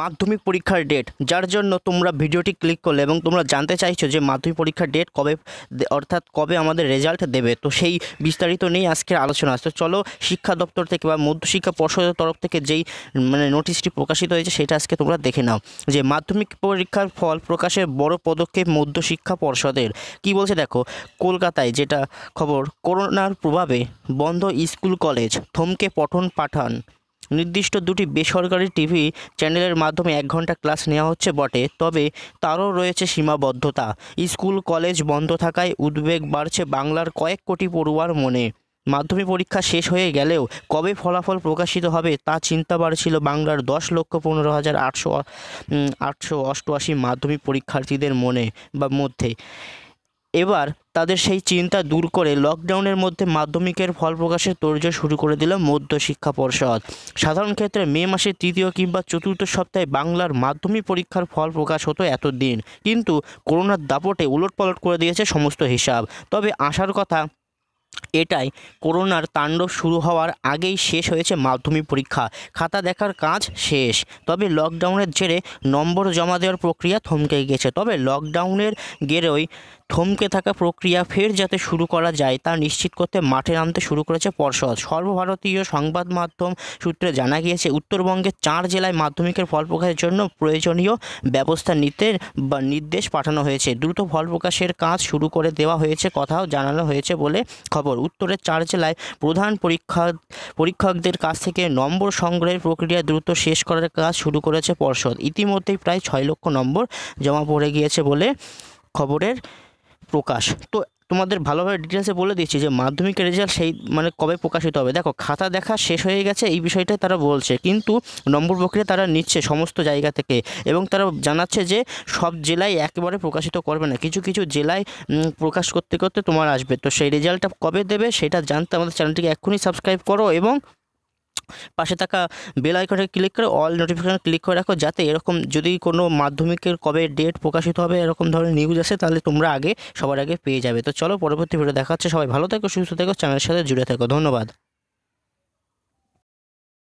মাধ্যমিক পরীক্ষার ডেট যার জন্য তোমরা ভিডিওটি ক্লিক করলে এবং তোমরা জানতে চাইছো যে মাধ্যমিক পরীক্ষার ডেট কবে অর্থাৎ কবে আমাদের রেজাল্ট দেবে তো সেই বিস্তারিত নিয়ে আজকের আলোচনা তো চলো শিক্ষা দপ্তর থেকে বা মধ্যশিক্ষা পর্ষদের তরফ থেকে যেই মানে নোটিশটি প্রকাশিত হয়েছে সেটা আজকে তোমরা দেখে নাও যে মাধ্যমিক পরীক্ষার ফল প্রকাশের বড় পদক্ষেপ মধ্যশিক্ষা পর্ষদের কি বলছে দেখো কলকাতায় যেটা খবর করোনার প্রভাবে বন্ধ স্কুল কলেজ থমকে পঠন পাঠান নির্দিষ্ট দুটি বেসরকারি টিভি চ্যানেলের মাধ্যমে এক ঘন্টা ক্লাস নেওয়া হচ্ছে বটে তবে তারও রয়েছে সীমাবদ্ধতা স্কুল কলেজ বন্ধ থাকায় উদ্বেগ বাড়ছে বাংলার কয়েক কোটি পড়ুয়ার মনে মাধ্যমিক পরীক্ষা শেষ হয়ে গেলেও কবে ফলাফল প্রকাশিত হবে তা চিন্তা বাড়ছিল বাংলার দশ লক্ষ পনেরো হাজার আটশো আটশো অষ্টআশি মাধ্যমিক পরীক্ষার্থীদের মনে বা মধ্যে এবার তাদের সেই চিন্তা দূর করে লকডাউনের মধ্যে মাধ্যমিকের ফল প্রকাশের তর্জা শুরু করে দিল মধ্য শিক্ষা পর্ষদ সাধারণ ক্ষেত্রে মে মাসের তৃতীয় কিংবা চতুর্থ সপ্তাহে বাংলার মাধ্যমিক পরীক্ষার ফল প্রকাশ হতো এতদিন কিন্তু করোনার দাপটে উলটপালট করে দিয়েছে সমস্ত হিসাব তবে আসার কথা এটাই করোনার তাণ্ডব শুরু হওয়ার আগেই শেষ হয়েছে মাধ্যমিক পরীক্ষা খাতা দেখার কাজ শেষ তবে লকডাউনের জেরে নম্বর জমা দেওয়ার প্রক্রিয়া থমকে গেছে তবে লকডাউনের গেরোয় থমকে থাকা প্রক্রিয়া ফের যাতে শুরু করা যায় তা নিশ্চিত করতে মাঠে নামতে শুরু করেছে পর্ষদ সর্বভারতীয় সংবাদ মাধ্যম সূত্রে জানা গিয়েছে উত্তরবঙ্গের চার জেলায় মাধ্যমিকের ফল প্রকাশের জন্য প্রয়োজনীয় ব্যবস্থা নিতে বা নির্দেশ পাঠানো হয়েছে দ্রুত ফল প্রকাশের কাজ শুরু করে দেওয়া হয়েছে কথাও জানানো হয়েছে বলে খবর উত্তরের চার জেলায় প্রধান পরীক্ষা পরীক্ষকদের কাছ থেকে নম্বর সংগ্রহের প্রক্রিয়া দ্রুত শেষ করার কাজ শুরু করেছে পর্ষদ ইতিমধ্যেই প্রায় ছয় লক্ষ নম্বর জমা পড়ে গিয়েছে বলে খবরের প্রকাশ তো তোমাদের ভালোভাবে ডিটেলসে বলে দিচ্ছি যে মাধ্যমিকের রেজাল্ট সেই মানে কবে প্রকাশিত হবে দেখো খাতা দেখা শেষ হয়ে গেছে এই বিষয়টাই তারা বলছে কিন্তু নম্বর প্রক্রিয়া তারা নিচ্ছে সমস্ত জায়গা থেকে এবং তারা জানাচ্ছে যে সব জেলায় একেবারে প্রকাশিত করবে না কিছু কিছু জেলায় প্রকাশ করতে করতে তোমার আসবে তো সেই রেজাল্টটা কবে দেবে সেটা জানতে আমাদের চ্যানেলটিকে এখনই সাবস্ক্রাইব করো এবং পাশে থাকা বেল আইকনে ক্লিক করে অল নোটিফিকেশান ক্লিক করে রাখো যাতে এরকম যদি কোনো মাধ্যমিকের কবে ডেট প্রকাশিত হবে এরকম ধরনের নিউজ আসে তাহলে তোমরা আগে সবার আগে পেয়ে যাবে তো চলো পরবর্তী ভিডিও দেখাচ্ছে সবাই ভালো থেকো সুস্থ থেকো চ্যানেলের সাথে জুড়ে থাকো ধন্যবাদ